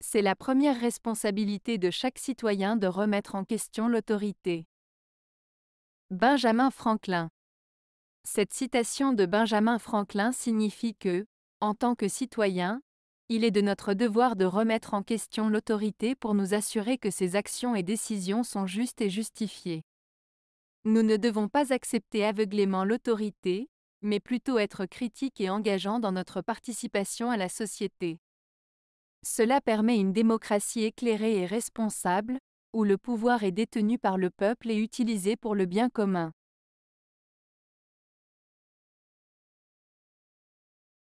c'est la première responsabilité de chaque citoyen de remettre en question l'autorité. Benjamin Franklin Cette citation de Benjamin Franklin signifie que, en tant que citoyen, il est de notre devoir de remettre en question l'autorité pour nous assurer que ses actions et décisions sont justes et justifiées. Nous ne devons pas accepter aveuglément l'autorité, mais plutôt être critiques et engageants dans notre participation à la société. Cela permet une démocratie éclairée et responsable, où le pouvoir est détenu par le peuple et utilisé pour le bien commun.